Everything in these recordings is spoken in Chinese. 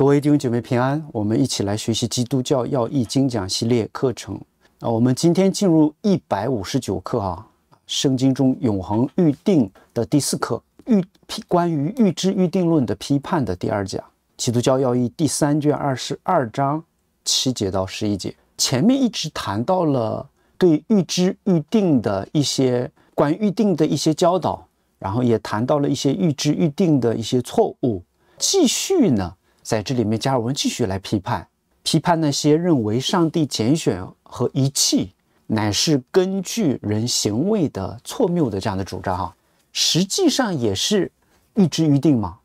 各位弟兄姐妹平安，我们一起来学习《基督教要义》精讲系列课程。啊，我们今天进入一百五十九课啊，《圣经》中永恒预定的第四课，预批关于预知预定论的批判的第二讲，《基督教要义》第三卷二十二章七节到十一节。前面一直谈到了对预知预定的一些关于预定的一些教导，然后也谈到了一些预知预定的一些错误。继续呢？在这里面，加尔文继续来批判，批判那些认为上帝拣选和遗弃乃是根据人行为的错谬的这样的主张啊，实际上也是预知预定嘛，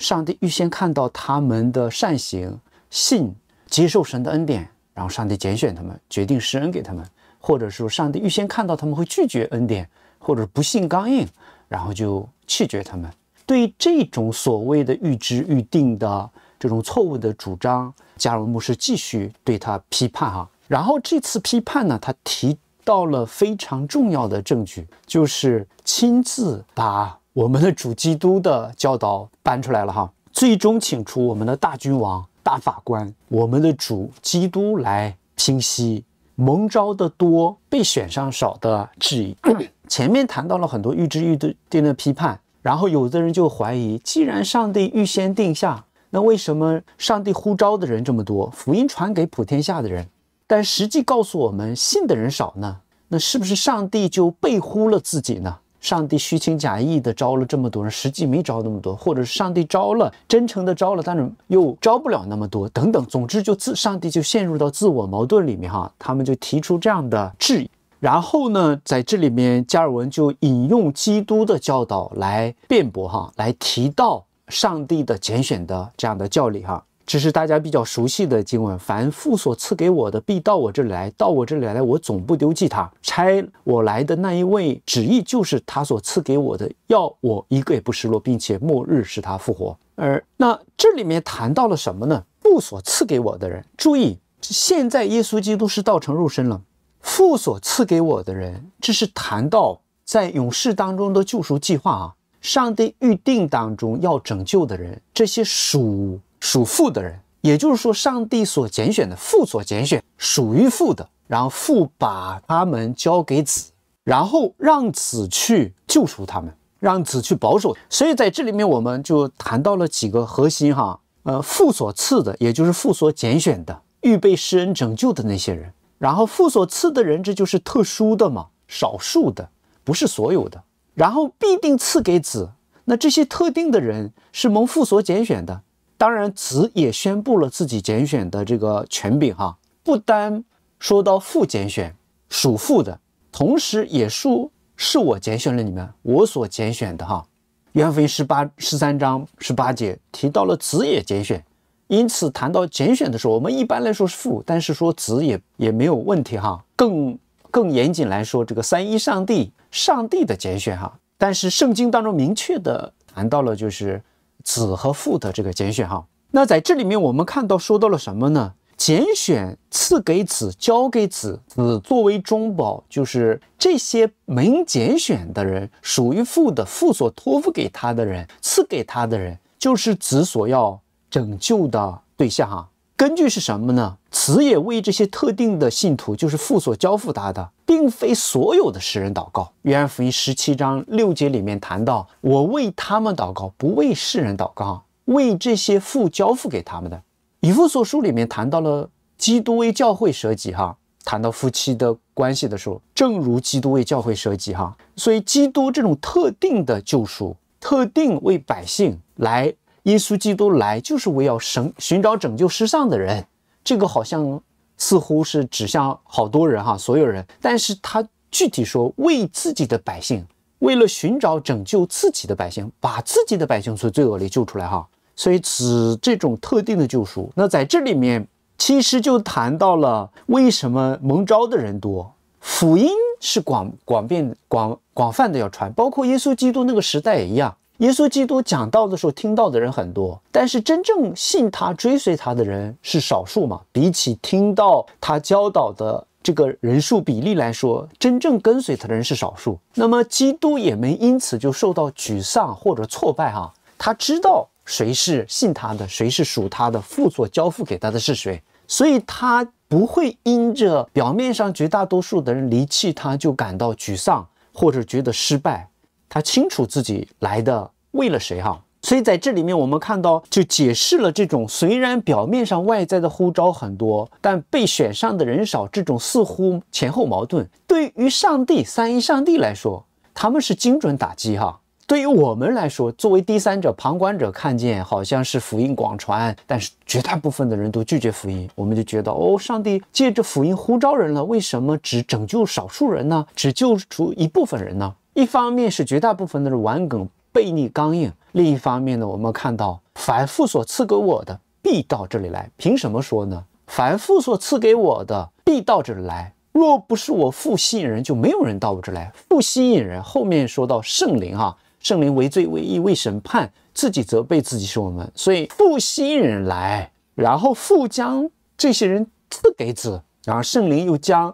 上帝预先看到他们的善行，信接受神的恩典，然后上帝拣选他们，决定施恩给他们，或者说上帝预先看到他们会拒绝恩典，或者不信刚硬，然后就弃绝他们。对于这种所谓的预知预定的。这种错误的主张，加尔姆牧师继续对他批判哈。然后这次批判呢，他提到了非常重要的证据，就是亲自把我们的主基督的教导搬出来了哈。最终请出我们的大君王、大法官、我们的主基督来平息蒙招的多被选上少的质疑。前面谈到了很多预知预定的批判，然后有的人就怀疑，既然上帝预先定下。那为什么上帝呼召的人这么多，福音传给普天下的人，但实际告诉我们信的人少呢？那是不是上帝就被呼了自己呢？上帝虚情假意的招了这么多人，实际没招那么多，或者是上帝招了，真诚的招了，但是又招不了那么多，等等。总之，就自上帝就陷入到自我矛盾里面哈。他们就提出这样的质疑，然后呢，在这里面，加尔文就引用基督的教导来辩驳哈，来提到。上帝的拣选的这样的教理哈，这是大家比较熟悉的经文。凡父所赐给我的，必到我这里来，到我这里来，我总不丢弃他。差我来的那一位旨意，就是他所赐给我的，要我一个也不失落，并且末日使他复活。而那这里面谈到了什么呢？父所赐给我的人，注意，现在耶稣基督是道成肉身了。父所赐给我的人，这是谈到在勇士当中的救赎计划啊。上帝预定当中要拯救的人，这些属属父的人，也就是说，上帝所拣选的父所拣选属于父的，然后父把他们交给子，然后让子去救赎他们，让子去保守。所以在这里面，我们就谈到了几个核心哈，呃，父所赐的，也就是父所拣选的，预备世人拯救的那些人，然后父所赐的人，这就是特殊的嘛，少数的，不是所有的。然后必定赐给子，那这些特定的人是蒙父所拣选的。当然，子也宣布了自己拣选的这个权柄，哈，不单说到父拣选属父的，同时也说是我拣选了你们，我所拣选的，哈。原文十八十三章十八节提到了子也拣选，因此谈到拣选的时候，我们一般来说是父，但是说子也也没有问题，哈。更更严谨来说，这个三一上帝。上帝的拣选哈，但是圣经当中明确的谈到了就是子和父的这个拣选哈。那在这里面我们看到说到了什么呢？拣选赐给子，交给子，子作为中保，就是这些没拣选的人属于父的，父所托付给他的人，赐给他的人，就是子所要拯救的对象哈。根据是什么呢？此也为这些特定的信徒，就是父所交付他的，并非所有的世人祷告。约翰福音十七章六节里面谈到：“我为他们祷告，不为世人祷告，为这些父交付给他们的。”以父所书里面谈到了基督为教会舍己，哈，谈到夫妻的关系的时候，正如基督为教会舍己，哈，所以基督这种特定的救赎，特定为百姓来。耶稣基督来就是为要拯寻找拯救世上的人，这个好像似乎是指向好多人哈，所有人。但是他具体说为自己的百姓，为了寻找拯救自己的百姓，把自己的百姓从罪恶里救出来哈。所以此这种特定的救赎，那在这里面其实就谈到了为什么蒙召的人多，福音是广广遍广广泛的要传，包括耶稣基督那个时代也一样。耶稣基督讲道的时候，听到的人很多，但是真正信他、追随他的人是少数嘛？比起听到他教导的这个人数比例来说，真正跟随他的人是少数。那么，基督也没因此就受到沮丧或者挫败哈？他知道谁是信他的，谁是属他的，父所交付给他的是谁，所以他不会因着表面上绝大多数的人离弃他就感到沮丧或者觉得失败。他清楚自己来的为了谁哈，所以在这里面我们看到就解释了这种虽然表面上外在的呼召很多，但被选上的人少，这种似乎前后矛盾。对于上帝三一上帝来说，他们是精准打击哈。对于我们来说，作为第三者旁观者，看见好像是福音广传，但是绝大部分的人都拒绝福音，我们就觉得哦，上帝借着福音呼召人了，为什么只拯救少数人呢？只救出一部分人呢？一方面是绝大部分的是玩梗背逆刚硬，另一方面呢，我们看到凡父所赐给我的必到这里来，凭什么说呢？凡父所赐给我的必到这里来，若不是我父吸引人，就没有人到我这来，父吸引人。后面说到圣灵哈，圣灵为罪为义为审判自己责备自己是我们，所以父吸引人来，然后父将这些人赐给子，然后圣灵又将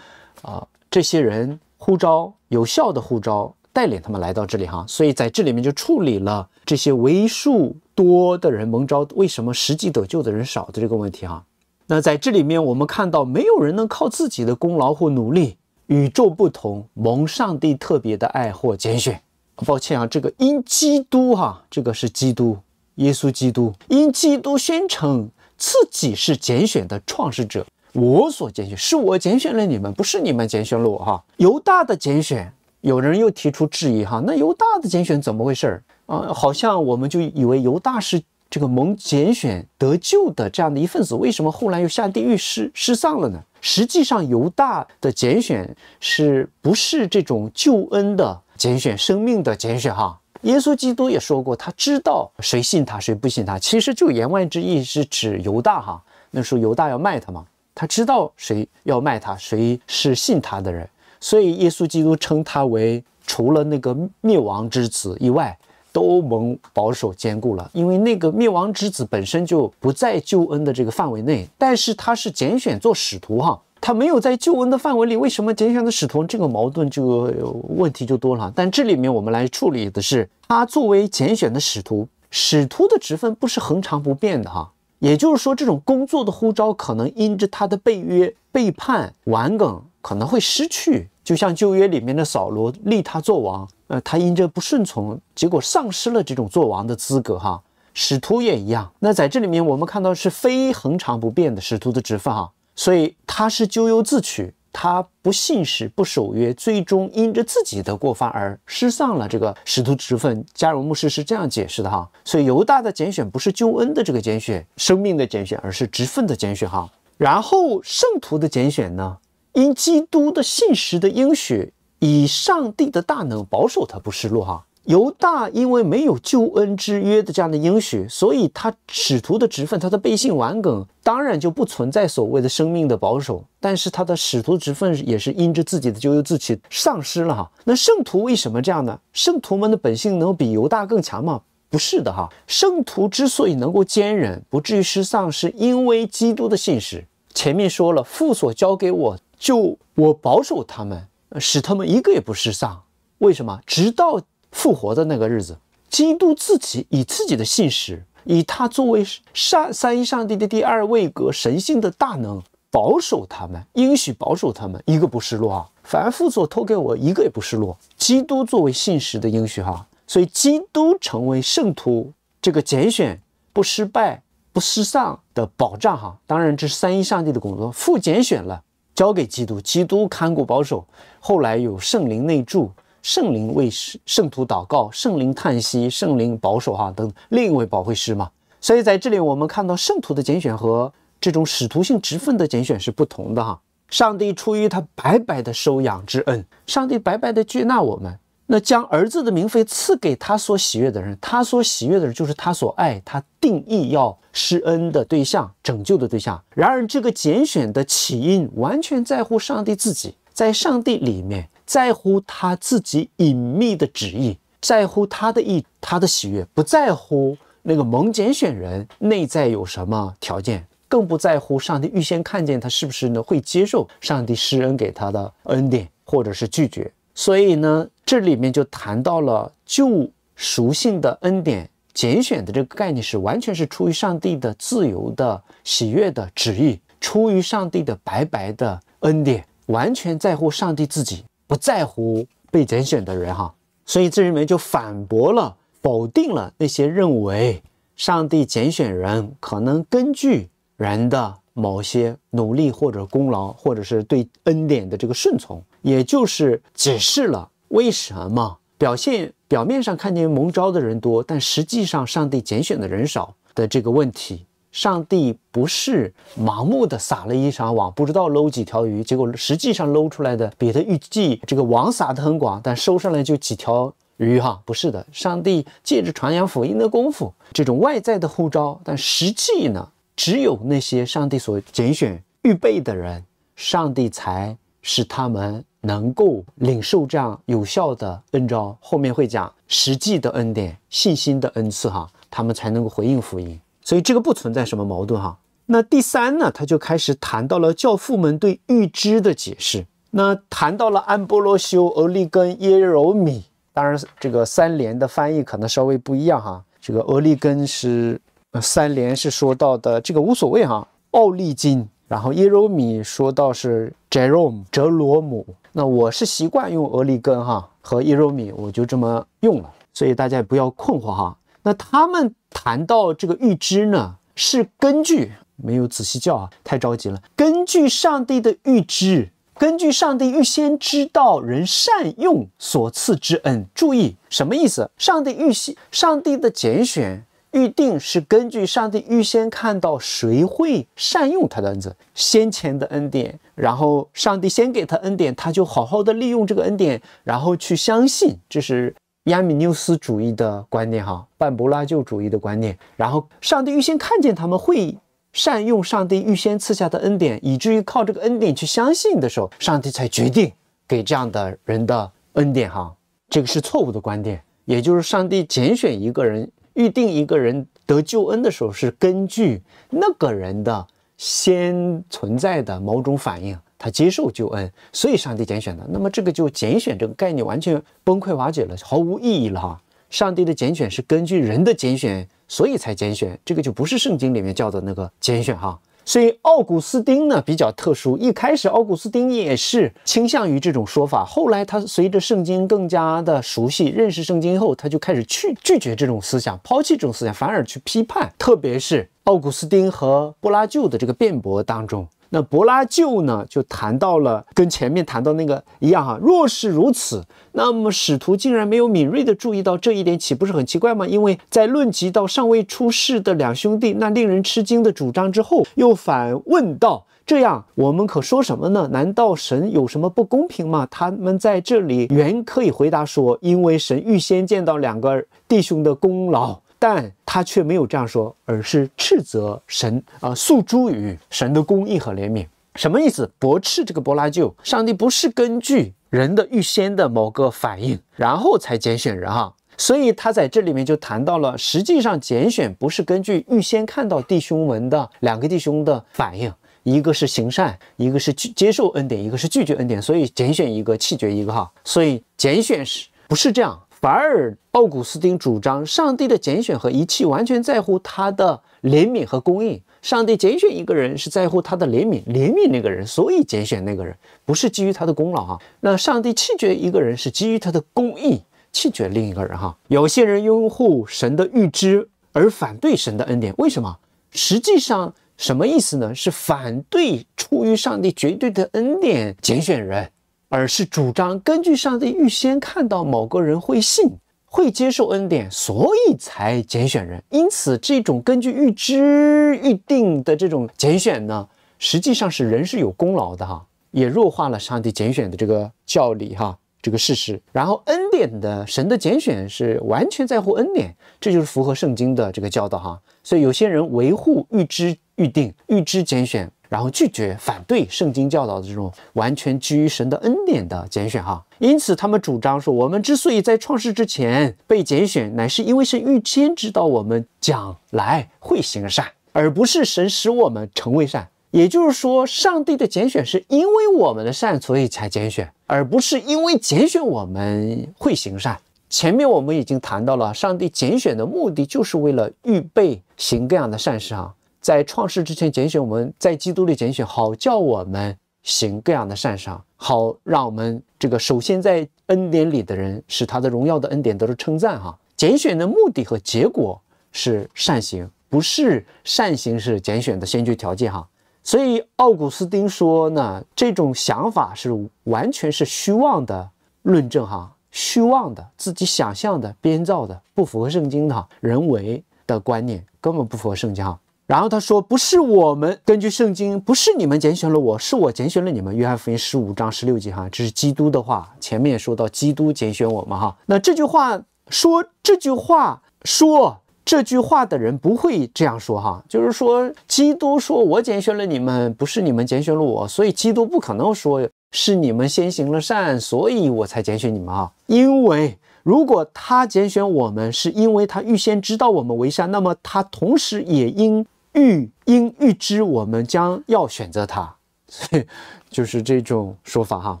啊这些人呼召，有效的呼召。带领他们来到这里哈，所以在这里面就处理了这些为数多的人蒙招，为什么实际得救的人少的这个问题哈。那在这里面我们看到，没有人能靠自己的功劳或努力与众不同，蒙上帝特别的爱或拣选。抱歉啊，这个因基督哈，这个是基督耶稣基督，因基督宣称自己是拣选的创始者，我所拣选是我拣选了你们，不是你们拣选了我哈。犹大的拣选。有人又提出质疑哈，那犹大的拣选怎么回事儿啊？好像我们就以为犹大是这个蒙拣选得救的这样的一份子，为什么后来又下地狱失失丧了呢？实际上，犹大的拣选是不是这种救恩的拣选、生命的拣选？哈，耶稣基督也说过，他知道谁信他，谁不信他。其实就言外之意是指犹大哈，那时候犹大要卖他嘛，他知道谁要卖他，谁是信他的人。所以，耶稣基督称他为除了那个灭亡之子以外，都蒙保守坚固了。因为那个灭亡之子本身就不在救恩的这个范围内，但是他是拣选做使徒哈，他没有在救恩的范围里。为什么拣选的使徒这个矛盾就问题就多了？但这里面我们来处理的是，他作为拣选的使徒，使徒的职分不是恒常不变的哈，也就是说，这种工作的呼召可能因着他的背约、背叛、顽梗，可能会失去。就像旧约里面的扫罗立他做王，呃，他因着不顺从，结果丧失了这种做王的资格哈。使徒也一样，那在这里面我们看到是非恒常不变的使徒的职分哈，所以他是咎由自取，他不信使不守约，最终因着自己的过犯而失丧了这个使徒职分。加尔牧师是这样解释的哈，所以犹大的拣选不是救恩的这个拣选，生命的拣选，而是职分的拣选哈。然后圣徒的拣选呢？因基督的信实的应许，以上帝的大能保守他不失落哈。犹大因为没有救恩之约的这样的应许，所以他使徒的职分，他的背信顽梗，当然就不存在所谓的生命的保守。但是他的使徒职分也是因着自己的咎由自取丧失了哈。那圣徒为什么这样呢？圣徒们的本性能比犹大更强吗？不是的哈。圣徒之所以能够坚忍，不至于失丧，是因为基督的信实。前面说了，父所交给我。就我保守他们，使他们一个也不失丧。为什么？直到复活的那个日子，基督自己以自己的信实，以他作为上三一上帝的第二位格神性的大能，保守他们，应许保守他们一个不失落啊！凡父所托给我，一个也不失落。基督作为信实的应许哈，所以基督成为圣徒这个拣选不失败、不失丧的保障哈。当然这是三一上帝的工作，复拣选了。交给基督，基督看顾保守。后来有圣灵内助，圣灵为圣圣徒祷告，圣灵叹息，圣灵保守哈等另一位保惠师嘛。所以在这里我们看到圣徒的拣选和这种使徒性职分的拣选是不同的哈。上帝出于他白白的收养之恩，上帝白白的接纳我们。那将儿子的名分赐给他所喜悦的人，他所喜悦的人就是他所爱，他定义要施恩的对象、拯救的对象。然而，这个拣选的起因完全在乎上帝自己，在上帝里面在乎他自己隐秘的旨意，在乎他的意、他的喜悦，不在乎那个蒙拣选人内在有什么条件，更不在乎上帝预先看见他是不是呢会接受上帝施恩给他的恩典，或者是拒绝。所以呢，这里面就谈到了救赎性的恩典拣选的这个概念是完全是出于上帝的自由的喜悦的旨意，出于上帝的白白的恩典，完全在乎上帝自己，不在乎被拣选的人哈。所以这里面就反驳了、否定了那些认为上帝拣选人可能根据人的某些努力或者功劳，或者是对恩典的这个顺从。也就是解释了为什么表现表面上看见蒙招的人多，但实际上上帝拣选的人少的这个问题。上帝不是盲目的撒了一张网，不知道搂几条鱼，结果实际上搂出来的比他预计这个网撒的很广，但收上来就几条鱼哈，不是的。上帝借着传扬福音的功夫，这种外在的呼召，但实际呢，只有那些上帝所拣选预备的人，上帝才。使他们能够领受这样有效的恩招。后面会讲实际的恩典、信心的恩赐，哈，他们才能够回应福音，所以这个不存在什么矛盾，哈。那第三呢，他就开始谈到了教父们对预知的解释，那谈到了安波罗修、俄利根、耶柔米，当然这个三联的翻译可能稍微不一样，哈，这个俄利根是三联是说到的，这个无所谓，哈，奥利金。然后耶罗米说到是 Jerome 哲罗姆，那我是习惯用俄里根哈和耶罗米，我就这么用了，所以大家也不要困惑哈。那他们谈到这个预知呢，是根据没有仔细叫啊，太着急了。根据上帝的预知，根据上帝预先知道人善用所赐之恩，注意什么意思？上帝预先，上帝的拣选。预定是根据上帝预先看到谁会善用他的恩赐，先前的恩典，然后上帝先给他恩典，他就好好的利用这个恩典，然后去相信。这是亚米纽斯主义的观念，哈，半柏拉旧主义的观念。然后上帝预先看见他们会善用上帝预先赐下的恩典，以至于靠这个恩典去相信的时候，上帝才决定给这样的人的恩典，哈，这个是错误的观点，也就是上帝拣选一个人。预定一个人得救恩的时候，是根据那个人的先存在的某种反应，他接受救恩，所以上帝拣选的。那么这个就拣选这个概念完全崩溃瓦解了，毫无意义了哈。上帝的拣选是根据人的拣选，所以才拣选，这个就不是圣经里面叫的那个拣选哈。所以奥古斯丁呢比较特殊，一开始奥古斯丁也是倾向于这种说法，后来他随着圣经更加的熟悉，认识圣经后，他就开始去拒绝这种思想，抛弃这种思想，反而去批判，特别是奥古斯丁和波拉旧的这个辩驳当中。那柏拉就呢？就谈到了跟前面谈到那个一样哈。若是如此，那么使徒竟然没有敏锐地注意到这一点，岂不是很奇怪吗？因为在论及到尚未出世的两兄弟那令人吃惊的主张之后，又反问道：这样我们可说什么呢？难道神有什么不公平吗？他们在这里原可以回答说：因为神预先见到两个弟兄的功劳。但他却没有这样说，而是斥责神啊，诉诸于神的公义和怜悯，什么意思？驳斥这个波拉就，上帝不是根据人的预先的某个反应，然后才拣选人哈。所以他在这里面就谈到了，实际上拣选不是根据预先看到弟兄们的两个弟兄的反应，一个是行善，一个是接受恩典，一个是拒绝恩典，所以拣选一个弃绝一个哈。所以拣选是不是这样？反而，奥古斯丁主张，上帝的拣选和遗弃完全在乎他的怜悯和供应。上帝拣选一个人是在乎他的怜悯，怜悯那个人，所以拣选那个人，不是基于他的功劳哈。那上帝弃绝一个人是基于他的公义，弃绝另一个人哈。有些人拥护神的预知而反对神的恩典，为什么？实际上什么意思呢？是反对出于上帝绝对的恩典拣选人。而是主张根据上帝预先看到某个人会信、会接受恩典，所以才拣选人。因此，这种根据预知、预定的这种拣选呢，实际上是人是有功劳的哈，也弱化了上帝拣选的这个教理哈，这个事实。然后，恩典的神的拣选是完全在乎恩典，这就是符合圣经的这个教导哈。所以，有些人维护预知、预定、预知拣选。然后拒绝反对圣经教导的这种完全基于神的恩典的拣选哈，因此他们主张说，我们之所以在创世之前被拣选，乃是因为神预先知道我们将来会行善，而不是神使我们成为善。也就是说，上帝的拣选是因为我们的善，所以才拣选，而不是因为拣选我们会行善。前面我们已经谈到了，上帝拣选的目的就是为了预备行各样的善事哈。在创世之前拣选我们，在基督里拣选，好叫我们行各样的善上，好让我们这个首先在恩典里的人，使他的荣耀的恩典得到称赞哈。拣选的目的和结果是善行，不是善行是拣选的先决条件哈。所以奥古斯丁说呢，这种想法是完全是虚妄的论证哈，虚妄的自己想象的编造的不符合圣经的哈，人为的观念根本不符合圣经哈。然后他说：“不是我们根据圣经，不是你们拣选了我，是我拣选了你们。”约翰福音十五章十六节，哈，这是基督的话。前面说到基督拣选我们，哈，那这句话说这句话说这句话的人不会这样说，哈，就是说基督说我拣选了你们，不是你们拣选了我，所以基督不可能说是你们先行了善，所以我才拣选你们啊。因为如果他拣选我们是因为他预先知道我们为善，那么他同时也应。预应预知我们将要选择他，所以就是这种说法哈。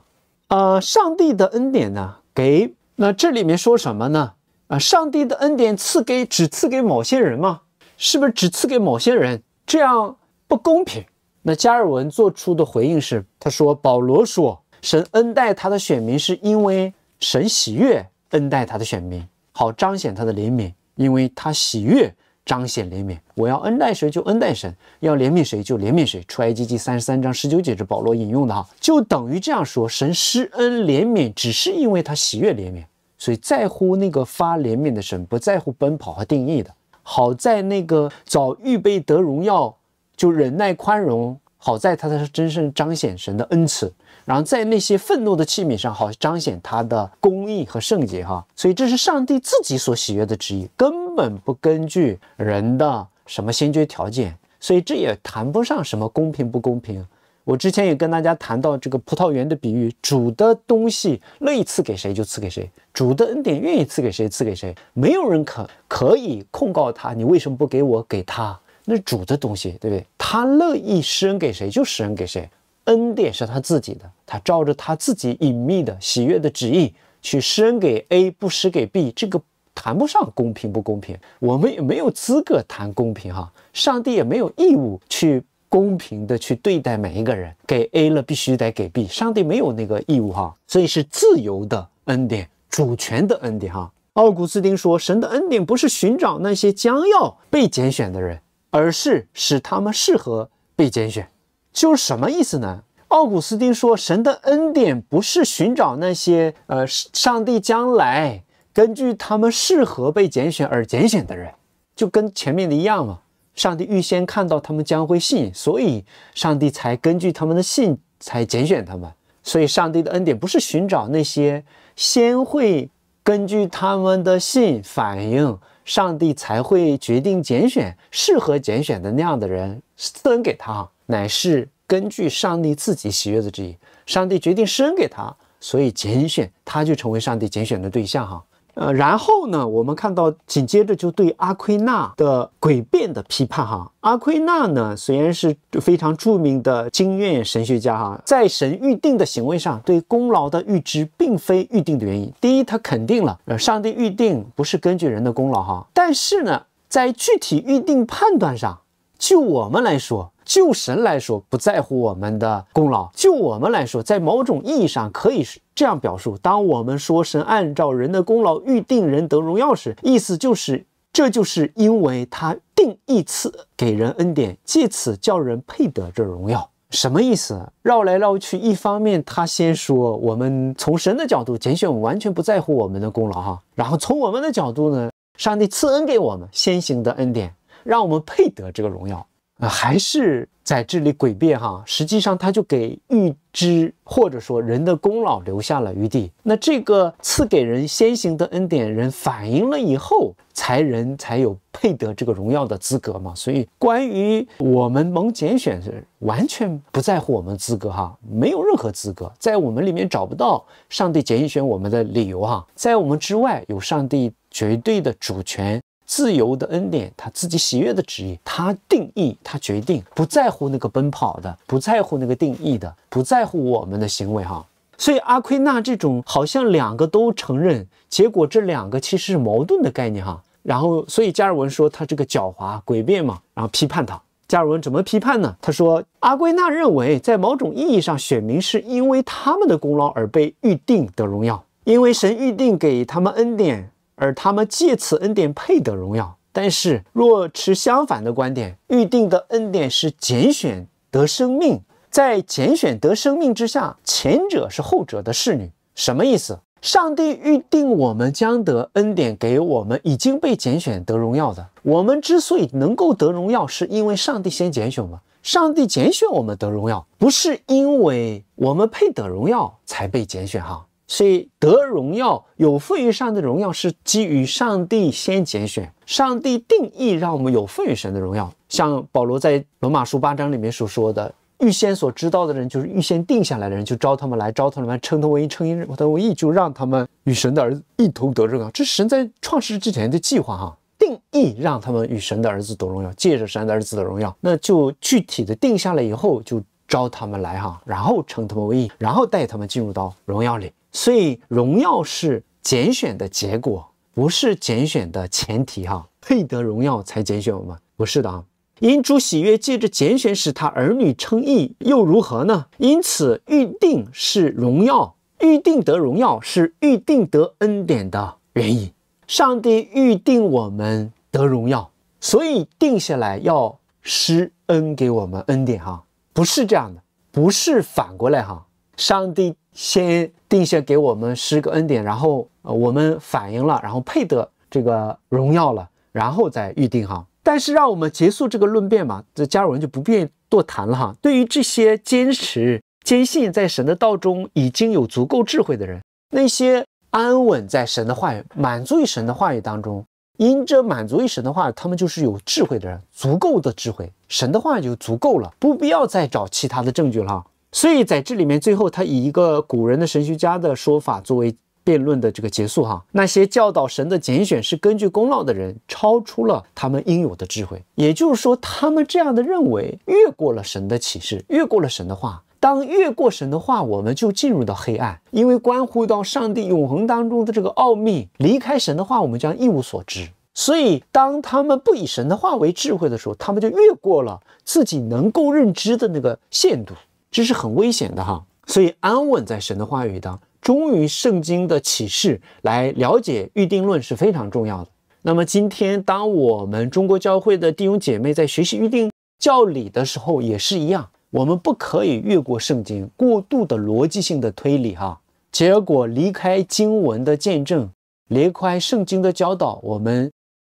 呃，上帝的恩典呢，给那这里面说什么呢？啊，上帝的恩典赐给只赐给某些人吗？是不是只赐给某些人？这样不公平。那加尔文做出的回应是，他说保罗说，神恩待他的选民是因为神喜悦恩待他的选民，好彰显他的怜悯，因为他喜悦。彰显怜悯，我要恩待谁就恩待谁，要怜悯谁就怜悯谁。出埃及记三十三章十九节是保罗引用的哈，就等于这样说：神施恩怜悯，只是因为他喜悦怜悯，所以在乎那个发怜悯的神，不在乎奔跑和定义的。好在那个早预备得荣耀，就忍耐宽容。好在他是真正彰显神的恩慈。然后在那些愤怒的器皿上，好彰显他的公义和圣洁哈。所以这是上帝自己所喜悦的旨意，根本不根据人的什么先决条件。所以这也谈不上什么公平不公平。我之前也跟大家谈到这个葡萄园的比喻，主的东西乐意赐给谁就赐给谁，主的恩典愿意赐给谁赐给谁，没有人可可以控告他，你为什么不给我给他？那是主的东西，对不对？他乐意施恩给谁就施恩给谁。恩典是他自己的，他照着他自己隐秘的喜悦的旨意去施恩给 A，不施给 B，这个谈不上公平不公平，我们也没有资格谈公平哈。上帝也没有义务去公平的去对待每一个人，给 A 了必须得给 B，上帝没有那个义务哈。所以是自由的恩典，主权的恩典哈。奥古斯丁说，神的恩典不是寻找那些将要被拣选的人，而是使他们适合被拣选。就是什么意思呢？奥古斯丁说：“神的恩典不是寻找那些，呃，上帝将来根据他们适合被拣选而拣选的人，就跟前面的一样嘛。上帝预先看到他们将会信，所以上帝才根据他们的信才拣选他们。所以上帝的恩典不是寻找那些先会根据他们的信反应，上帝才会决定拣选适合拣选的那样的人，赐恩给他。”乃是根据上帝自己喜悦的之意，上帝决定生给他，所以拣选他，就成为上帝拣选的对象哈。呃，然后呢，我们看到紧接着就对阿奎那的诡辩的批判哈。阿奎那呢，虽然是非常著名的经验神学家哈，在神预定的行为上，对功劳的预知并非预定的原因。第一，他肯定了呃，上帝预定不是根据人的功劳哈，但是呢，在具体预定判断上，就我们来说。就神来说，不在乎我们的功劳；就我们来说，在某种意义上可以是这样表述：当我们说神按照人的功劳预定人得荣耀时，意思就是这就是因为他定义次给人恩典，借此叫人配得这荣耀。什么意思？绕来绕去，一方面他先说我们从神的角度拣选，完全不在乎我们的功劳哈；然后从我们的角度呢，上帝赐恩给我们，先行的恩典，让我们配得这个荣耀。呃，还是在这里诡辩哈，实际上他就给预知或者说人的功劳留下了余地。那这个赐给人先行的恩典，人反应了以后，才人才有配得这个荣耀的资格嘛。所以，关于我们蒙拣选，完全不在乎我们资格哈，没有任何资格，在我们里面找不到上帝拣选我们的理由哈，在我们之外有上帝绝对的主权。自由的恩典，他自己喜悦的旨意，他定义，他决定，不在乎那个奔跑的，不在乎那个定义的，不在乎我们的行为哈。所以阿奎那这种好像两个都承认，结果这两个其实是矛盾的概念哈。然后，所以加尔文说他这个狡猾诡辩嘛，然后批判他。加尔文怎么批判呢？他说阿奎那认为，在某种意义上，选民是因为他们的功劳而被预定的荣耀，因为神预定给他们恩典。而他们借此恩典配得荣耀。但是若持相反的观点，预定的恩典是拣选得生命，在拣选得生命之下，前者是后者的侍女，什么意思？上帝预定我们将得恩典给我们已经被拣选得荣耀的。我们之所以能够得荣耀，是因为上帝先拣选吗？上帝拣选我们得荣耀，不是因为我们配得荣耀才被拣选哈。所以得荣耀、有奉于上的荣耀，是基于上帝先拣选、上帝定义，让我们有赋于神的荣耀。像保罗在罗马书八章里面所说的，预先所知道的人，就是预先定下来的人，就招他们来，招他们来，称他们为称应，为义，就让他们与神的儿子一同得荣耀。这是神在创世之前的计划哈，定义让他们与神的儿子得荣耀，借着神的儿子的荣耀，那就具体的定下来以后，就招他们来哈，然后称他们为义，然后带他们进入到荣耀里。所以，荣耀是拣选的结果，不是拣选的前提哈。配得荣耀才拣选我们，不是的啊。因主喜悦借着拣选使他儿女称义，又如何呢？因此预定是荣耀，预定得荣耀是预定得恩典的原因。上帝预定我们得荣耀，所以定下来要施恩给我们恩典哈。不是这样的，不是反过来哈。上帝。先定下给我们十个恩典，然后我们反应了，然后配得这个荣耀了，然后再预定哈。但是让我们结束这个论辩吧，这加尔文就不便多谈了哈。对于这些坚持坚信在神的道中已经有足够智慧的人，那些安稳在神的话语、满足于神的话语当中，因着满足于神的话，他们就是有智慧的人，足够的智慧，神的话就足够了，不必要再找其他的证据了。所以在这里面，最后他以一个古人的神学家的说法作为辩论的这个结束哈。那些教导神的拣选是根据功劳的人，超出了他们应有的智慧。也就是说，他们这样的认为，越过了神的启示，越过了神的话。当越过神的话，我们就进入到黑暗，因为关乎到上帝永恒当中的这个奥秘。离开神的话，我们将一无所知。所以，当他们不以神的话为智慧的时候，他们就越过了自己能够认知的那个限度。这是很危险的哈，所以安稳在神的话语当中，忠于圣经的启示来了解预定论是非常重要的。那么今天，当我们中国教会的弟兄姐妹在学习预定教理的时候，也是一样，我们不可以越过圣经过度的逻辑性的推理哈，结果离开经文的见证，离开圣经的教导，我们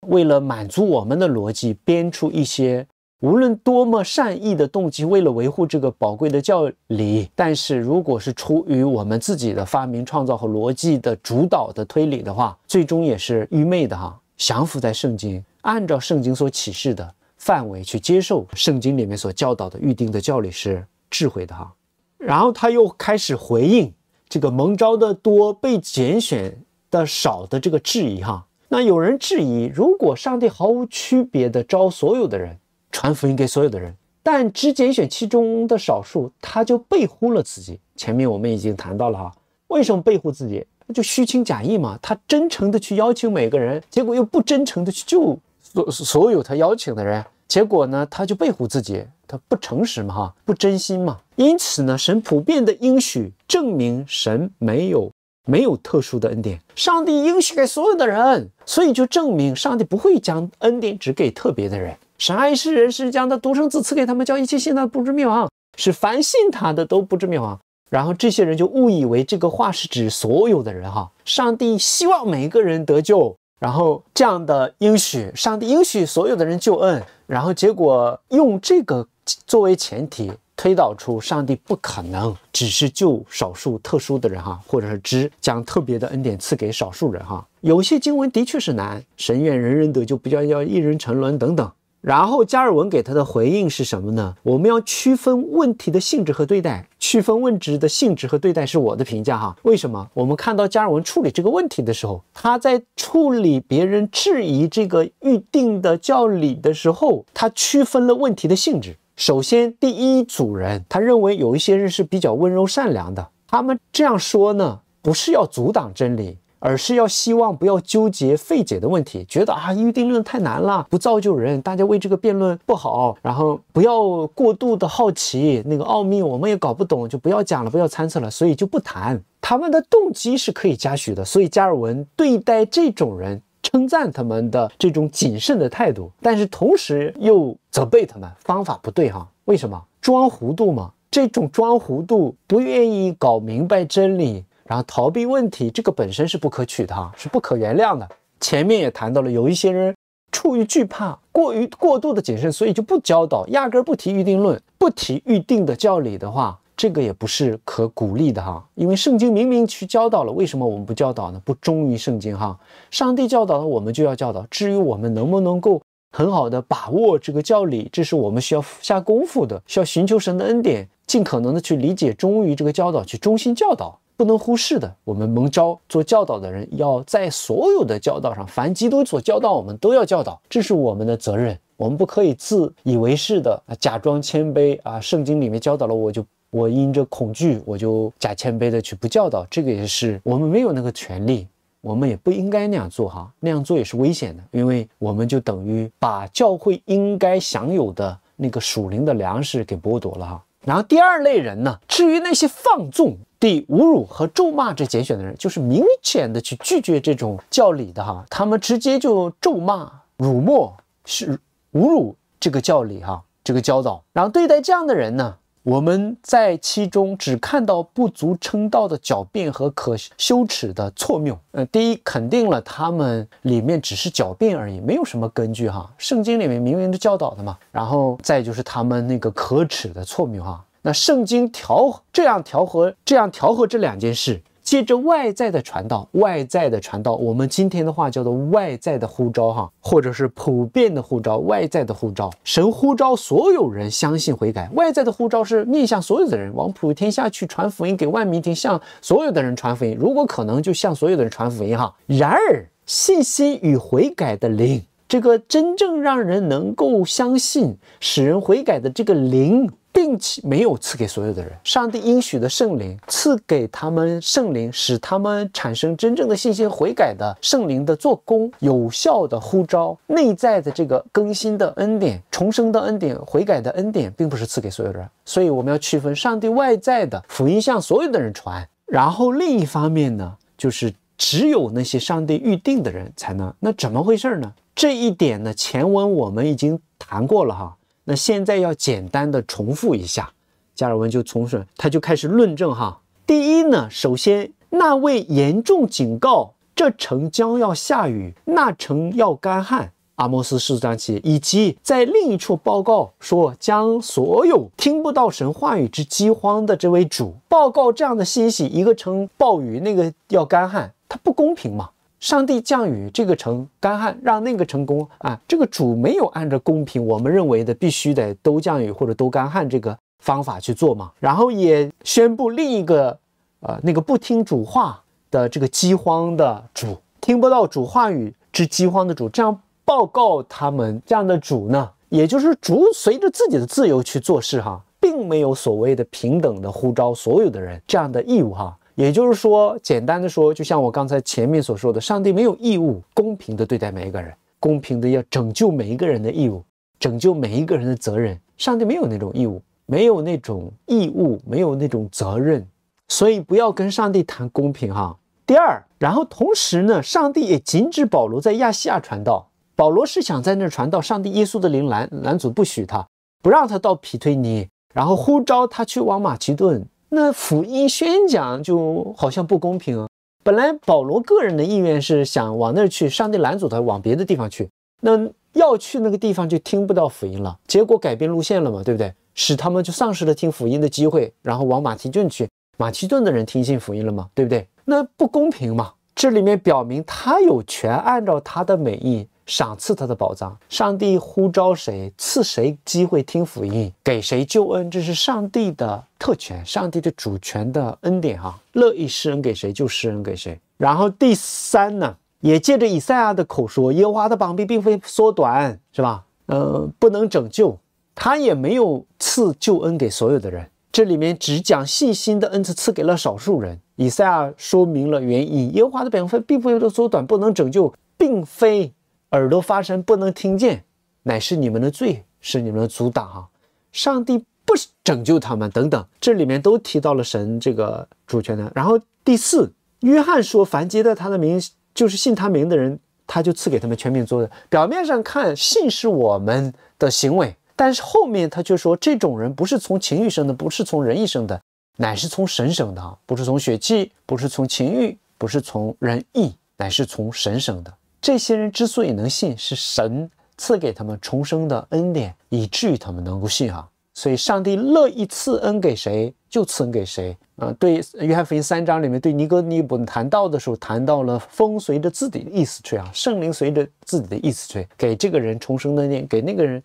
为了满足我们的逻辑，编出一些。无论多么善意的动机，为了维护这个宝贵的教理，但是如果是出于我们自己的发明创造和逻辑的主导的推理的话，最终也是愚昧的哈。降服在圣经，按照圣经所启示的范围去接受圣经里面所教导的预定的教理是智慧的哈。然后他又开始回应这个蒙招的多被拣选的少的这个质疑哈。那有人质疑，如果上帝毫无区别的招所有的人。传福音给所有的人，但只拣选其中的少数，他就背乎了自己。前面我们已经谈到了哈，为什么背乎自己？就虚情假意嘛，他真诚的去邀请每个人，结果又不真诚的去救所所有他邀请的人，结果呢，他就背乎自己，他不诚实嘛，哈，不真心嘛。因此呢，神普遍的应许证明神没有没有特殊的恩典，上帝应许给所有的人，所以就证明上帝不会将恩典只给特别的人。啥意思？人是将他独生子赐给他们，叫一切信他不知灭亡；是凡信他的都不知灭亡。然后这些人就误以为这个话是指所有的人哈。上帝希望每一个人得救，然后这样的应许，上帝应许所有的人救恩。然后结果用这个作为前提推导出，上帝不可能只是救少数特殊的人哈，或者是只将特别的恩典赐给少数人哈。有些经文的确是难，神愿人人得救，不要要一人沉沦等等。然后加尔文给他的回应是什么呢？我们要区分问题的性质和对待，区分问题的性质和对待是我的评价哈。为什么？我们看到加尔文处理这个问题的时候，他在处理别人质疑这个预定的教理的时候，他区分了问题的性质。首先，第一组人，他认为有一些人是比较温柔善良的，他们这样说呢，不是要阻挡真理。而是要希望不要纠结费解的问题，觉得啊预定论太难了，不造就人，大家为这个辩论不好，然后不要过度的好奇那个奥秘，我们也搞不懂，就不要讲了，不要猜测了，所以就不谈。他们的动机是可以嘉许的，所以加尔文对待这种人，称赞他们的这种谨慎的态度，但是同时又责备他们方法不对哈？为什么装糊涂嘛？这种装糊涂，不愿意搞明白真理。然后逃避问题，这个本身是不可取的，是不可原谅的。前面也谈到了，有一些人出于惧怕，过于过度的谨慎，所以就不教导，压根儿不提预定论，不提预定的教理的话，这个也不是可鼓励的哈。因为圣经明明去教导了，为什么我们不教导呢？不忠于圣经哈，上帝教导了，我们就要教导。至于我们能不能够很好的把握这个教理，这是我们需要下功夫的，需要寻求神的恩典，尽可能的去理解，忠于这个教导，去忠心教导。不能忽视的，我们蒙召做教导的人，要在所有的教导上，凡基督所教导我们都要教导，这是我们的责任。我们不可以自以为是的，假装谦卑啊！圣经里面教导了，我就我因着恐惧，我就假谦卑的去不教导，这个也是我们没有那个权利，我们也不应该那样做哈，那样做也是危险的，因为我们就等于把教会应该享有的那个属灵的粮食给剥夺了哈。然后第二类人呢，至于那些放纵。对侮辱和咒骂这拣选的人，就是明显的去拒绝这种教理的哈。他们直接就咒骂、辱没、是侮辱这个教理哈，这个教导。然后对待这样的人呢，我们在其中只看到不足称道的狡辩和可羞耻的错谬。嗯，第一肯定了他们里面只是狡辩而已，没有什么根据哈。圣经里面明明是教导的嘛。然后再就是他们那个可耻的错谬哈。那圣经调这样调和，这样调和这两件事，借着外在的传道，外在的传道，我们今天的话叫做外在的呼召，哈，或者是普遍的呼召，外在的呼召，神呼召所有人相信悔改。外在的呼召是面向所有的人，往普天下去传福音给万民听，向所有的人传福音，如果可能就向所有的人传福音，哈。然而信心与悔改的灵，这个真正让人能够相信、使人悔改的这个灵。并且没有赐给所有的人，上帝应许的圣灵赐给他们圣灵，使他们产生真正的信心、悔改的圣灵的做工，有效的呼召，内在的这个更新的恩典、重生的恩典、悔改的恩典，并不是赐给所有人。所以我们要区分，上帝外在的福音向所有的人传，然后另一方面呢，就是只有那些上帝预定的人才能。那怎么回事呢？这一点呢，前文我们已经谈过了哈。那现在要简单的重复一下，加尔文就重审，他就开始论证哈。第一呢，首先那位严重警告这城将要下雨，那城要干旱。阿莫斯市长起，以及在另一处报告说将所有听不到神话语之饥荒的这位主报告这样的信息，一个称暴雨，那个要干旱，它不公平嘛？上帝降雨，这个城干旱，让那个成功啊！这个主没有按照公平，我们认为的必须得都降雨或者都干旱这个方法去做嘛？然后也宣布另一个，呃，那个不听主话的这个饥荒的主，听不到主话语之饥荒的主，这样报告他们这样的主呢？也就是主随着自己的自由去做事哈，并没有所谓的平等的呼召所有的人这样的义务哈。也就是说，简单的说，就像我刚才前面所说的，上帝没有义务公平的对待每一个人，公平的要拯救每一个人的义务，拯救每一个人的责任。上帝没有那种义务，没有那种义务，没有那种责任，所以不要跟上帝谈公平哈。第二，然后同时呢，上帝也禁止保罗在亚细亚传道。保罗是想在那传道，上帝耶稣的灵拦拦阻不许他，不让他到皮推尼，然后呼召他去往马其顿。那福音宣讲就好像不公平啊！本来保罗个人的意愿是想往那儿去，上帝拦阻他往别的地方去。那要去那个地方就听不到福音了，结果改变路线了嘛，对不对？使他们就丧失了听福音的机会，然后往马其顿去，马其顿的人听信福音了嘛，对不对？那不公平嘛！这里面表明他有权按照他的美意。赏赐他的宝藏，上帝呼召谁赐谁机会听福音，给谁救恩，这是上帝的特权，上帝的主权的恩典啊，乐意施恩给谁就施恩给谁。然后第三呢，也借着以赛亚的口说，耶和华的膀臂并非缩短，是吧？呃，不能拯救，他也没有赐救恩给所有的人，这里面只讲信心的恩赐赐给了少数人。以赛亚说明了原因，耶和华的膀臂并非有的缩短，不能拯救，并非。耳朵发声不能听见，乃是你们的罪，是你们的阻挡哈。上帝不拯救他们，等等，这里面都提到了神这个主权的。然后第四，约翰说，凡接待他的名，就是信他名的人，他就赐给他们全民作的。表面上看，信是我们的行为，但是后面他却说，这种人不是从情欲生的，不是从仁义生的，乃是从神生的啊。不是从血气，不是从情欲，不是从仁义，乃是从神生的。这些人之所以能信，是神赐给他们重生的恩典，以至于他们能够信啊。所以上帝乐意赐恩给谁，就赐恩给谁啊。对约翰福音三章里面，对尼哥尼本谈到的时候，谈到了风随着自己的意思吹啊，圣灵随着自己的意思吹，给这个人重生的念，给那个人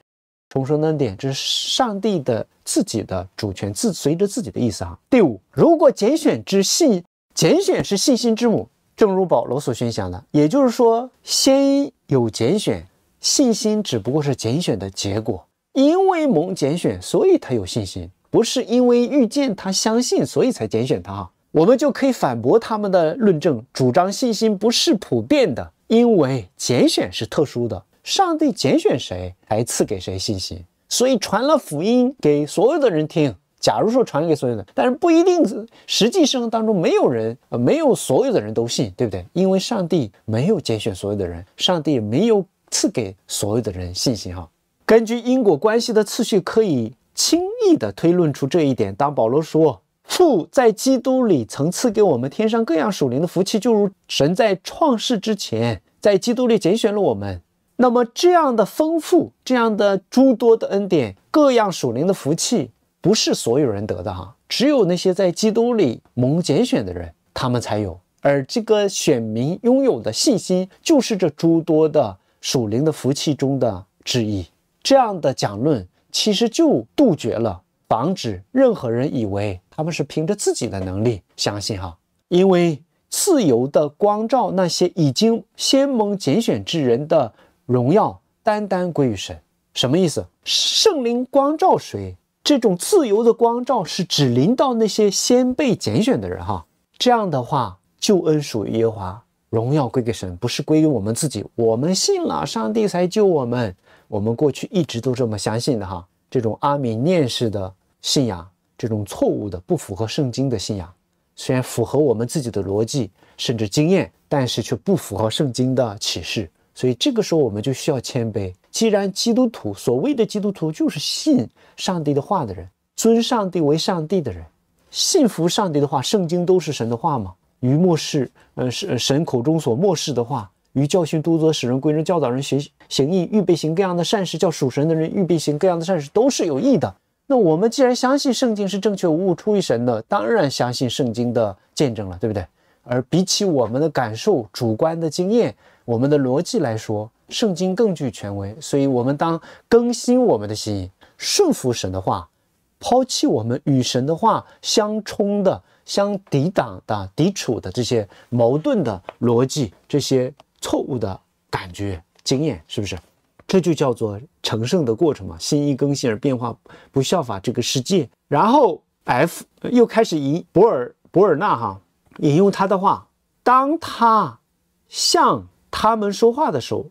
重生的点，这是上帝的自己的主权，自随着自己的意思啊。第五，如果拣选之信，拣选是信心之母。正如保罗所宣讲的，也就是说，先有拣选，信心只不过是拣选的结果。因为蒙拣选，所以他有信心，不是因为遇见他相信，所以才拣选他。哈，我们就可以反驳他们的论证，主张信心不是普遍的，因为拣选是特殊的，上帝拣选谁还赐给谁信心，所以传了福音给所有的人听。假如说传给所有的，但是不一定实际生活当中没有人，呃，没有所有的人都信，对不对？因为上帝没有拣选所有的人，上帝没有赐给所有的人信心哈。根据因果关系的次序，可以轻易的推论出这一点。当保罗说父在基督里曾赐给我们天上各样属灵的福气，就如神在创世之前在基督里拣选了我们，那么这样的丰富，这样的诸多的恩典，各样属灵的福气。不是所有人得的哈，只有那些在基督里蒙拣选的人，他们才有。而这个选民拥有的信心，就是这诸多的属灵的福气中的之一。这样的讲论，其实就杜绝了、防止任何人以为他们是凭着自己的能力相信哈，因为自由的光照那些已经先蒙拣选之人的荣耀，单单归于神。什么意思？圣灵光照谁？这种自由的光照是只临到那些先被拣选的人哈，这样的话救恩属于耶和华，荣耀归给神，不是归于我们自己。我们信了上帝才救我们，我们过去一直都这么相信的哈。这种阿米念式的信仰，这种错误的不符合圣经的信仰，虽然符合我们自己的逻辑甚至经验，但是却不符合圣经的启示。所以这个时候我们就需要谦卑。既然基督徒所谓的基督徒就是信上帝的话的人，尊上帝为上帝的人，信服上帝的话，圣经都是神的话嘛。于末世，呃，是神口中所末世的话，于教训都责使人归人教导人学行义，预备行各样的善事，叫属神的人预备行各样的善事都是有益的。那我们既然相信圣经是正确无误出于神的，当然相信圣经的见证了，对不对？而比起我们的感受、主观的经验、我们的逻辑来说。圣经更具权威，所以我们当更新我们的心，意，顺服神的话，抛弃我们与神的话相冲的、相抵挡的、抵触的这些矛盾的逻辑，这些错误的感觉、经验，是不是？这就叫做成圣的过程嘛？心一更新而变化，不效法这个世界。然后 F 又开始引博尔博尔纳哈引用他的话，当他向他们说话的时候。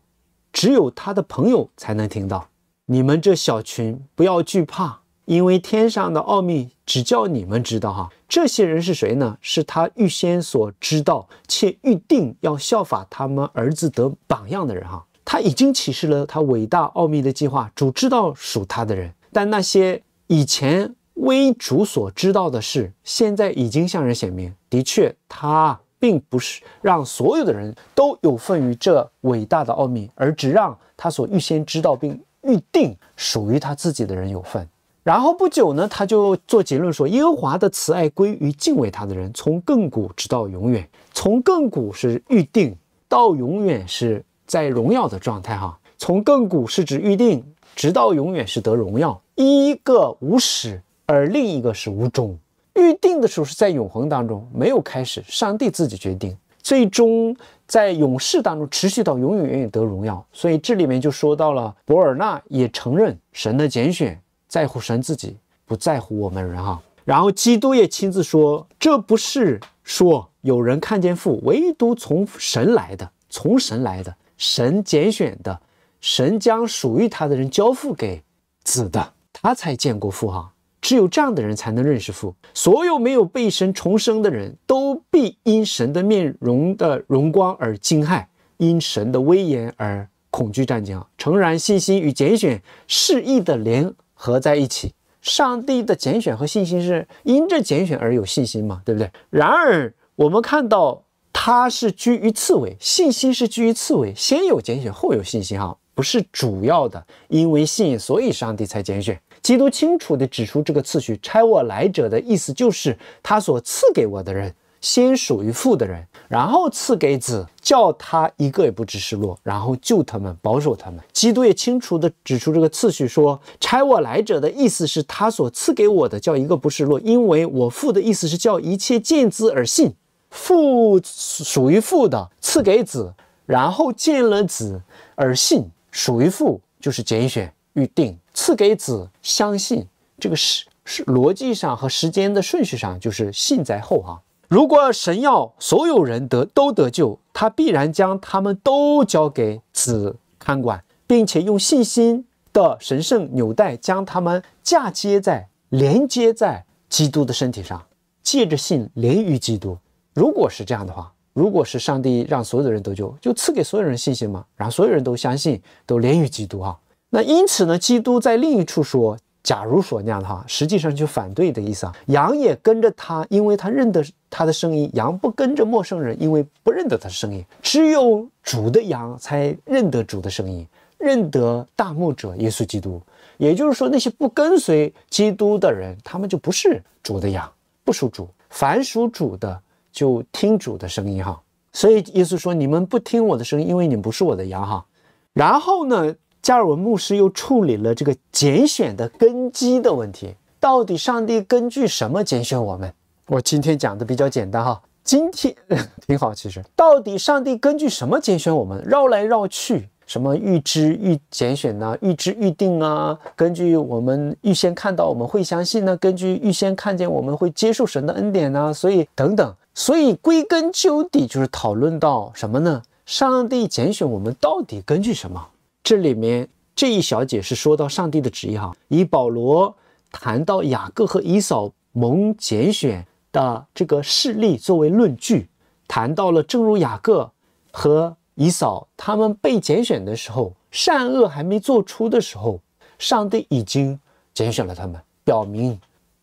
只有他的朋友才能听到。你们这小群不要惧怕，因为天上的奥秘只叫你们知道哈。这些人是谁呢？是他预先所知道且预定要效法他们儿子的榜样的人哈。他已经启示了他伟大奥秘的计划。主知道属他的人，但那些以前为主所知道的事，现在已经向人显明。的确，他。并不是让所有的人都有份于这伟大的奥秘，而只让他所预先知道并预定属于他自己的人有份。然后不久呢，他就做结论说：耶和华的慈爱归于敬畏他的人，从亘古直到永远。从亘古是预定，到永远是在荣耀的状态。哈，从亘古是指预定，直到永远是得荣耀。一个无始，而另一个是无终。预定的时候是在永恒当中，没有开始，上帝自己决定，最终在永世当中持续到永永远远得荣耀。所以这里面就说到了博尔纳也承认神的拣选在乎神自己，不在乎我们人哈。然后基督也亲自说，这不是说有人看见父，唯独从神来的，从神来的，神拣选的，神将属于他的人交付给子的，他才见过父哈。只有这样的人才能认识父。所有没有被神重生的人都必因神的面容的荣光而惊骇，因神的威严而恐惧战兢。啊，诚然，信心与拣选示意的联合在一起。上帝的拣选和信心是因这拣选而有信心嘛，对不对？然而，我们看到他是居于次位，信心是居于次位，先有拣选，后有信心。哈，不是主要的，因为信，所以上帝才拣选。基督清楚地指出这个次序：“差我来者的意思就是他所赐给我的人先属于父的人，然后赐给子，叫他一个也不失落，然后救他们，保守他们。”基督也清楚地指出这个次序，说：“差我来者的意思是他所赐给我的，叫一个不失落，因为我父的意思是叫一切见子而信，父属于父的，赐给子，然后见了子而信，属于父就是拣选。”预定赐给子相信，这个是是逻辑上和时间的顺序上，就是信在后啊。如果神要所有人得都得救，他必然将他们都交给子看管，并且用信心的神圣纽带将他们嫁接在连接在基督的身体上，借着信连于基督。如果是这样的话，如果是上帝让所有的人都救，就赐给所有人信心嘛，然后所有人都相信，都连于基督啊。那因此呢，基督在另一处说：“假如说那样的话，实际上就反对的意思啊。羊也跟着他，因为他认得他的声音；羊不跟着陌生人，因为不认得他的声音。只有主的羊才认得主的声音，认得大牧者耶稣基督。也就是说，那些不跟随基督的人，他们就不是主的羊，不属主。凡属主的，就听主的声音哈。所以，耶稣说：你们不听我的声音，因为你们不是我的羊哈。然后呢？加尔文牧师又处理了这个拣选的根基的问题，到底上帝根据什么拣选我们？我今天讲的比较简单哈，今天 挺好。其实，到底上帝根据什么拣选我们？绕来绕去，什么预知预拣选呢？预知预定啊？根据我们预先看到我们会相信呢？根据预先看见我们会接受神的恩典呢？所以等等，所以归根究底就是讨论到什么呢？上帝拣选我们到底根据什么？这里面这一小节是说到上帝的旨意哈，以保罗谈到雅各和以扫蒙拣选的这个事例作为论据，谈到了正如雅各和以扫他们被拣选的时候，善恶还没做出的时候，上帝已经拣选了他们，表明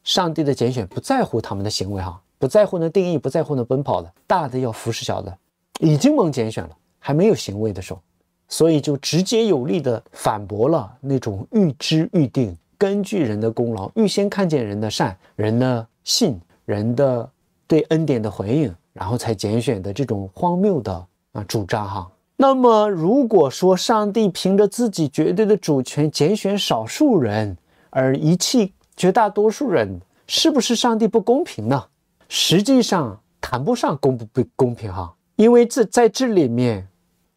上帝的拣选不在乎他们的行为哈，不在乎呢定义，不在乎呢奔跑的大的要服侍小的，已经蒙拣选了，还没有行为的时候。所以，就直接有力地反驳了那种预知预定、根据人的功劳、预先看见人的善、人的信、人的对恩典的回应，然后才拣选的这种荒谬的啊主张哈。那么，如果说上帝凭着自己绝对的主权拣选少数人而遗弃绝大多数人，是不是上帝不公平呢？实际上，谈不上公不不公平哈，因为这在这里面。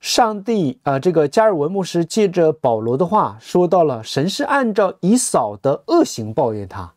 上帝啊，这个加尔文牧师借着保罗的话说到了，神是按照以扫的恶行抱怨他，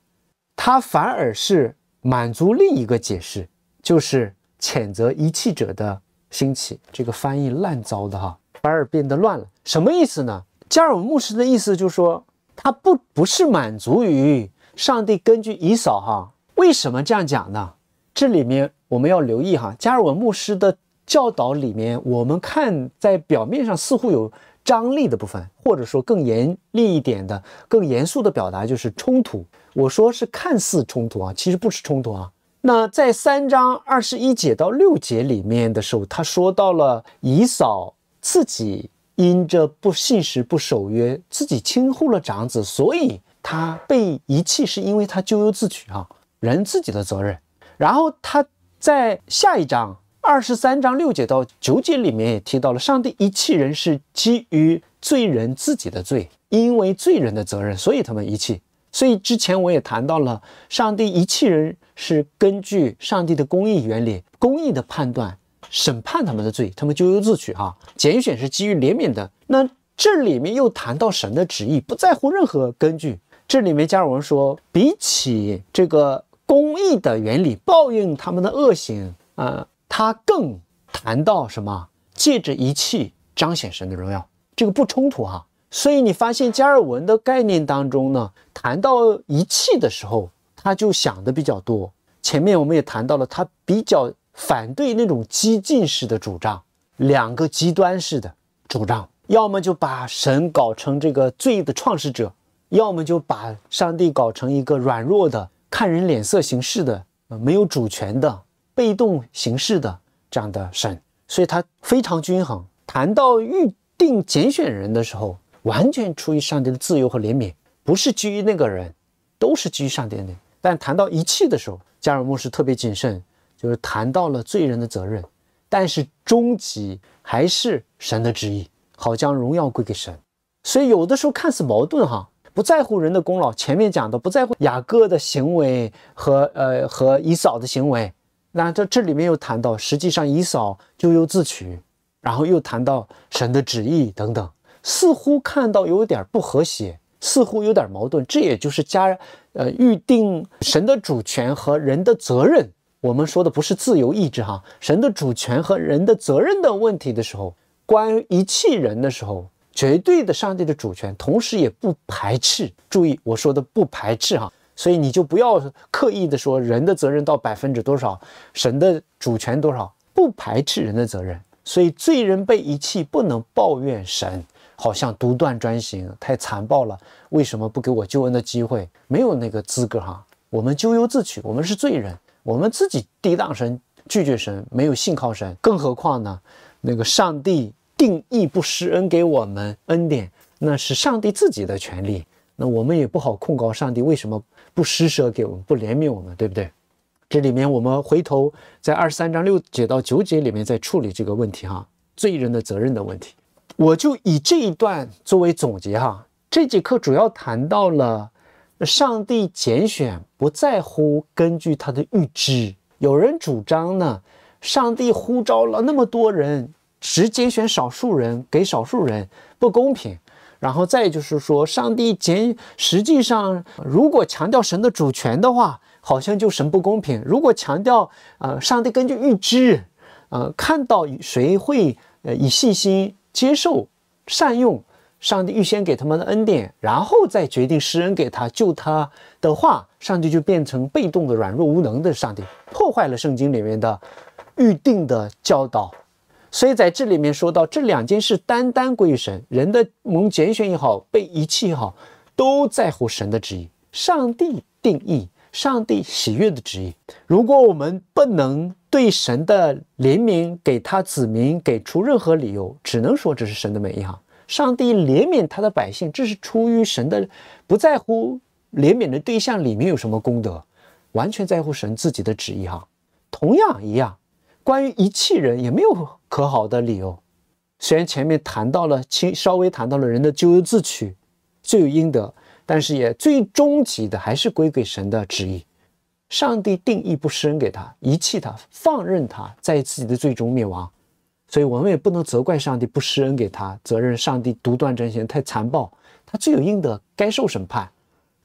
他反而是满足另一个解释，就是谴责遗弃者的兴起。这个翻译烂糟的哈，反而变得乱了，什么意思呢？加尔文牧师的意思就是说，他不不是满足于上帝根据以扫哈，为什么这样讲呢？这里面我们要留意哈，加尔文牧师的。教导里面，我们看在表面上似乎有张力的部分，或者说更严厉一点的、更严肃的表达就是冲突。我说是看似冲突啊，其实不是冲突啊。那在三章二十一节到六节里面的时候，他说到了以嫂自己因着不信实不守约，自己轻忽了长子，所以他被遗弃是因为他咎由自取啊，人自己的责任。然后他在下一章。二十三章六节到九节里面也提到了，上帝遗弃人是基于罪人自己的罪，因为罪人的责任，所以他们遗弃。所以之前我也谈到了，上帝遗弃人是根据上帝的公义原理、公义的判断、审判他们的罪，他们咎由自取。哈，拣选是基于怜悯的。那这里面又谈到神的旨意，不在乎任何根据。这里面加尔文说，比起这个公义的原理，报应他们的恶行啊。他更谈到什么？借着一气彰显神的荣耀，这个不冲突哈。所以你发现加尔文的概念当中呢，谈到一气的时候，他就想的比较多。前面我们也谈到了，他比较反对那种激进式的主张，两个极端式的主张，要么就把神搞成这个罪的创始者，要么就把上帝搞成一个软弱的、看人脸色行事的、没有主权的。被动形式的这样的神，所以它非常均衡。谈到预定拣选人的时候，完全出于上帝的自由和怜悯，不是基于那个人，都是基于上帝的。但谈到遗弃的时候，加尔默是特别谨慎，就是谈到了罪人的责任，但是终极还是神的旨意，好将荣耀归给神。所以有的时候看似矛盾哈，不在乎人的功劳。前面讲的不在乎雅各的行为和呃和以扫的行为。那这这里面又谈到，实际上以嫂咎由自取，然后又谈到神的旨意等等，似乎看到有点不和谐，似乎有点矛盾。这也就是加，呃，预定神的主权和人的责任。我们说的不是自由意志哈，神的主权和人的责任的问题的时候，关于遗弃人的时候，绝对的上帝的主权，同时也不排斥。注意我说的不排斥哈。所以你就不要刻意的说人的责任到百分之多少，神的主权多少，不排斥人的责任。所以罪人被遗弃，不能抱怨神，好像独断专行太残暴了。为什么不给我救恩的机会？没有那个资格哈。我们咎由自取，我们是罪人，我们自己抵挡神，拒绝神，没有信靠神。更何况呢，那个上帝定义不施恩给我们恩典，那是上帝自己的权利，那我们也不好控告上帝为什么。不施舍给我们，不怜悯我们，对不对？这里面我们回头在二十三章六节到九节里面再处理这个问题哈，罪人的责任的问题。我就以这一段作为总结哈。这节课主要谈到了上帝拣选不在乎根据他的预知。有人主张呢，上帝呼召了那么多人，只拣选少数人，给少数人不公平。然后再就是说，上帝简实际上如果强调神的主权的话，好像就神不公平；如果强调啊，上帝根据预知，啊，看到谁会呃以信心接受善用上帝预先给他们的恩典，然后再决定施恩给他救他的话，上帝就变成被动的、软弱无能的上帝，破坏了圣经里面的预定的教导。所以在这里面说到这两件事，单单归于神人的蒙拣选也好，被遗弃也好，都在乎神的旨意，上帝定义，上帝喜悦的旨意。如果我们不能对神的怜悯给他子民给出任何理由，只能说这是神的美意哈。上帝怜悯他的百姓，这是出于神的，不在乎怜悯的对象里面有什么功德，完全在乎神自己的旨意哈。同样一样，关于遗弃人也没有。和好的理由，虽然前面谈到了轻，稍微谈到了人的咎由自取，罪有应得，但是也最终极的还是归给神的旨意。上帝定义不施恩给他，遗弃他，放任他在自己的最终灭亡，所以我们也不能责怪上帝不施恩给他，责任上帝独断专行太残暴，他罪有应得，该受审判，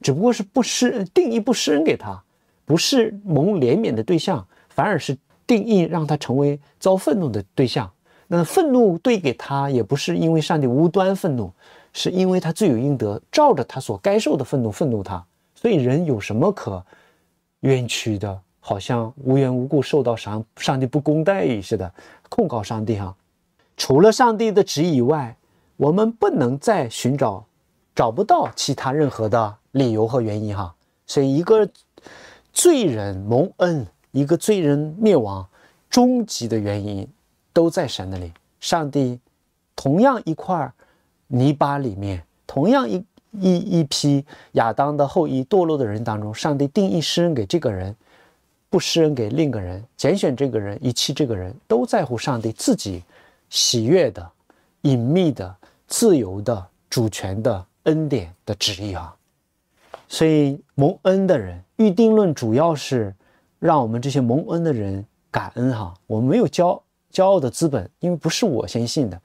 只不过是不施恩，定义不施恩给他，不是蒙怜悯的对象，反而是。定义让他成为遭愤怒的对象，那愤怒对给他也不是因为上帝无端愤怒，是因为他罪有应得，照着他所该受的愤怒愤怒他。所以人有什么可冤屈的？好像无缘无故受到上上帝不公待遇似的，控告上帝哈。除了上帝的旨意以外，我们不能再寻找，找不到其他任何的理由和原因哈。所以一个罪人蒙恩。一个罪人灭亡，终极的原因都在神那里。上帝同样一块泥巴里面，同样一一一批亚当的后裔堕落的人当中，上帝定义施恩给这个人，不施恩给另个人，拣选这个人，遗弃这个人，都在乎上帝自己喜悦的、隐秘的、自由的、主权的恩典的旨意啊。所以蒙恩的人，预定论主要是。让我们这些蒙恩的人感恩哈，我们没有骄骄傲的资本，因为不是我先信的；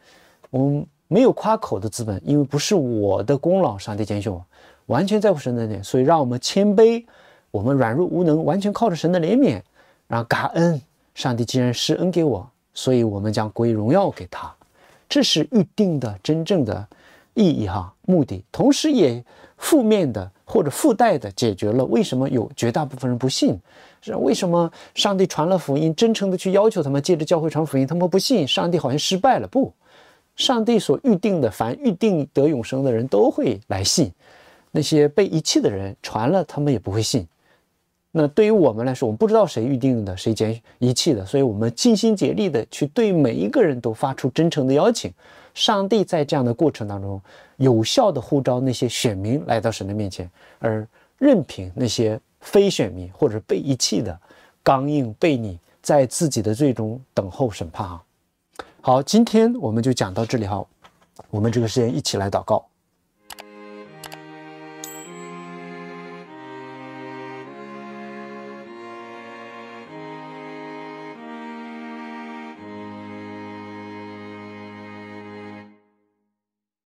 我们没有夸口的资本，因为不是我的功劳。上帝拣选我，完全在乎神的脸。所以让我们谦卑，我们软弱无能，完全靠着神的怜悯，然后感恩。上帝既然施恩给我，所以我们将归荣耀给他，这是预定的真正的意义哈目的，同时也。负面的或者附带的解决了，为什么有绝大部分人不信？是为什么上帝传了福音，真诚的去要求他们，借着教会传福音，他们不信，上帝好像失败了？不，上帝所预定的，凡预定得永生的人都会来信。那些被遗弃的人传了，他们也不会信。那对于我们来说，我们不知道谁预定的，谁拣遗弃的，所以我们尽心竭力的去对每一个人都发出真诚的邀请。上帝在这样的过程当中，有效的呼召那些选民来到神的面前，而任凭那些非选民或者被遗弃的，刚硬悖逆，在自己的罪中等候审判啊！好，今天我们就讲到这里哈，我们这个时间一起来祷告。